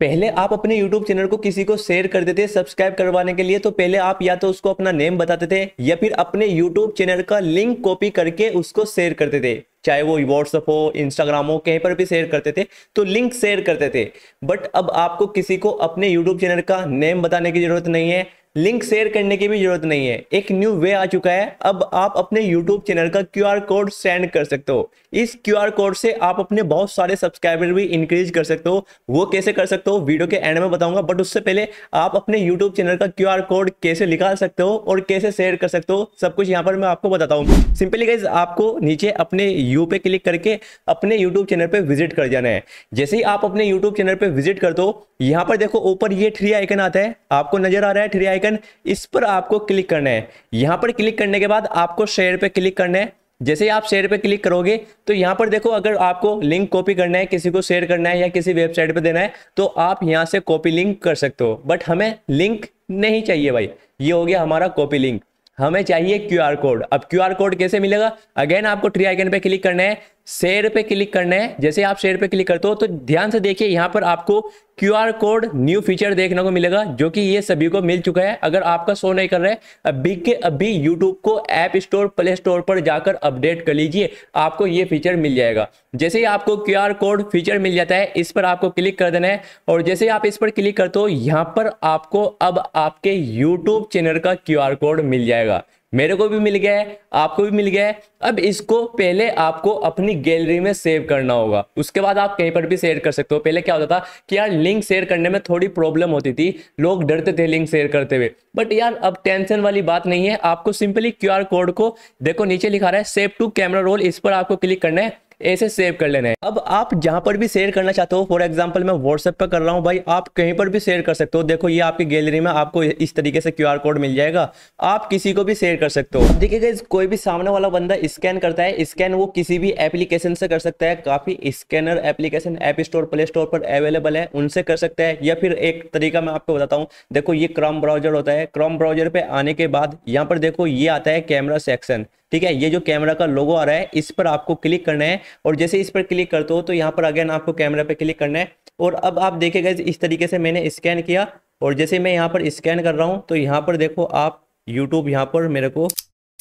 पहले आप अपने YouTube चैनल को किसी को शेयर कर देते सब्सक्राइब करवाने के लिए तो पहले आप या तो उसको अपना नेम बताते थे या फिर अपने YouTube चैनल का लिंक कॉपी करके उसको शेयर करते थे चाहे वो व्हाट्सअप हो इंस्टाग्राम हो कहीं पर भी शेयर करते थे तो लिंक शेयर करते थे बट अब आपको किसी को अपने यूट्यूब चैनल का नेम बताने की जरूरत नहीं है लिंक शेयर करने की भी जरूरत नहीं है एक न्यू वे आ चुका है अब आप अपने यूट्यूब चैनल का क्यू आर कोड सेंड कर सकते हो इस क्यू आर कोड से आप अपने बहुत सारे सब्सक्राइबर भी इंक्रीज कर सकते हो वो कैसे कर सकते हो वीडियो के एंड में बताऊंगा बट उससे पहले आप अपने यूट्यूब चैनल का क्यू आर कोड कैसे निकाल सकते हो और कैसे शेयर कर सकते हो सब कुछ यहाँ पर मैं आपको बताता हूँ सिंपली गाइज आपको नीचे अपने यू पे क्लिक करके अपने यूट्यूब चैनल पर विजिट कर जाना है जैसे ही आप अपने यूट्यूब चैनल पर विजिट कर दो यहाँ पर देखो ऊपर ये थ्री आइकन आता है आपको नजर आ रहा है थ्री आइकन इस पर आपको क्लिक करना है यहाँ पर क्लिक करने के बाद आपको शेयर पे क्लिक करना है जैसे ही आप शेयर पे क्लिक करोगे तो यहाँ पर देखो अगर आपको लिंक कॉपी करना है किसी को शेयर करना है या किसी वेबसाइट पे देना है तो आप यहाँ से कॉपी लिंक कर सकते हो बट हमें लिंक नहीं चाहिए भाई ये हो गया हमारा कॉपी लिंक हमें चाहिए क्यूआर कोड अब क्यूआर कोड कैसे मिलेगा अगेन आपको ट्री आइकन पे क्लिक करना है शेयर पे क्लिक करना है जैसे आप शेयर पे क्लिक करते हो तो ध्यान से देखिए यहाँ पर आपको Q R code new feature देखने को मिलेगा जो कि ये सभी को मिल चुका है अगर आपका शो नहीं कर रहा है अभी के अभी यूट्यूब को ऐप स्टोर प्ले स्टोर पर जाकर अपडेट कर लीजिए आपको ये फीचर मिल जाएगा जैसे ही आपको क्यू आर कोड फीचर मिल जाता है इस पर आपको क्लिक कर देना है और जैसे ही आप इस पर क्लिक करते हो यहाँ पर आपको अब आपके यूट्यूब चैनल का क्यू आर कोड मिल जाएगा मेरे को भी मिल गया है आपको भी मिल गया है अब इसको पहले आपको अपनी गैलरी में सेव करना होगा उसके बाद आप कहीं पर भी शेयर कर सकते हो पहले क्या होता था कि यार लिंक शेयर करने में थोड़ी प्रॉब्लम होती थी लोग डरते थे लिंक शेयर करते हुए बट यार अब टेंशन वाली बात नहीं है आपको सिंपली क्यू कोड को देखो नीचे लिखा रहा है सेव टू कैमरा रोल इस पर आपको क्लिक करना है ऐसे सेव कर लेना है अब आप जहां पर भी शेयर करना चाहते हो फॉर एग्जाम्पल मैं व्हाट्सएप पर कर रहा हूँ भाई आप कहीं पर भी शेयर कर सकते हो देखो ये आपकी गैलरी में आपको इस तरीके से क्यू कोड मिल जाएगा आप किसी को भी शेयर कर सकते हो देखिएगा कोई भी सामने वाला बंदा स्कैन करता है स्कैन वो किसी भी एप्लीकेशन से कर सकता है काफी scanner application app store play store पर अवेलेबल है उनसे कर सकता है या फिर एक तरीका मैं आपको बताता हूँ देखो ये क्रॉम ब्राउजर होता है क्रॉम ब्राउजर पे आने के बाद यहाँ पर देखो ये आता है कैमरा सेक्शन ठीक है ये जो कैमरा का लोगो आ रहा है इस पर आपको क्लिक करना है और जैसे इस पर क्लिक करते हो तो यहाँ पर अगेन आपको कैमरा पे क्लिक करना है और अब आप देखेगा इस तरीके से मैंने स्कैन किया और जैसे मैं यहाँ पर स्कैन कर रहा हूँ तो यहाँ पर देखो आप यूट्यूब यहाँ पर मेरे को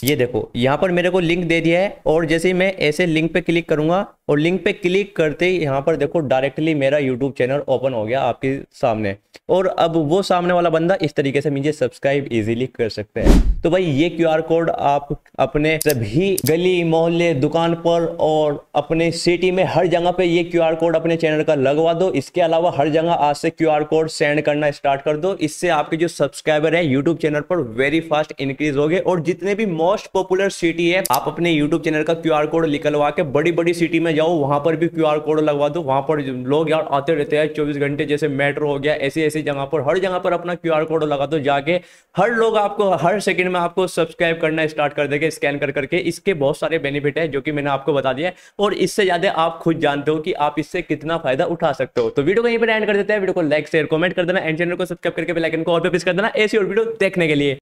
ये देखो यहाँ पर मेरे को लिंक दे दिया है और जैसे मैं ऐसे लिंक पे क्लिक करूंगा और लिंक पे क्लिक करते ही यहाँ पर देखो डायरेक्टली मेरा यूट्यूब चैनल ओपन हो गया आपके सामने और अब वो सामने वाला बंदा इस तरीके से मुझे सब्सक्राइब इजीली कर सकते हैं तो भाई ये क्यूआर कोड आप अपने सभी गली मोहल्ले दुकान पर और अपने सिटी में हर जगह पे ये क्यूआर कोड अपने चैनल का लगवा दो इसके अलावा हर जगह आज से क्यू कोड सेंड करना स्टार्ट कर दो इससे आपके जो सब्सक्राइबर है यूट्यूब चैनल पर वेरी फास्ट इंक्रीज हो और जितने भी मोस्ट पॉपुलर सिटी है आप अपने यूट्यूब चैनल का क्यू कोड निकलवा के बड़ी बड़ी सिटी में जाओ वहां पर भी क्यूआर कोड लगवा दो वहां पर लोग यार आते रहते हैं चौबीस घंटे जैसे मेट्रो हो गया ऐसी ऐसी जगह पर हर जगह पर अपना क्यू कोड लगा दो जाके हर लोग आपको हर सेकेंड में आपको सब्सक्राइब करना स्टार्ट कर देगा स्कैन कर करके इसके बहुत सारे बेनिफिट है जो कि मैंने आपको बता दिया और इससे ज़्यादा आप खुद जानते हो कि आप इससे कितना फायदा उठा सकते हो तो वीडियो को यहीं पर एंड कर देते हैं वीडियो को लाइक शेयर कमेंट कर देना एंड चैनल को सब्सक्राइब करके बेलाइकन को और पे प्रेस कर देना ऐसी और वीडियो देखने के लिए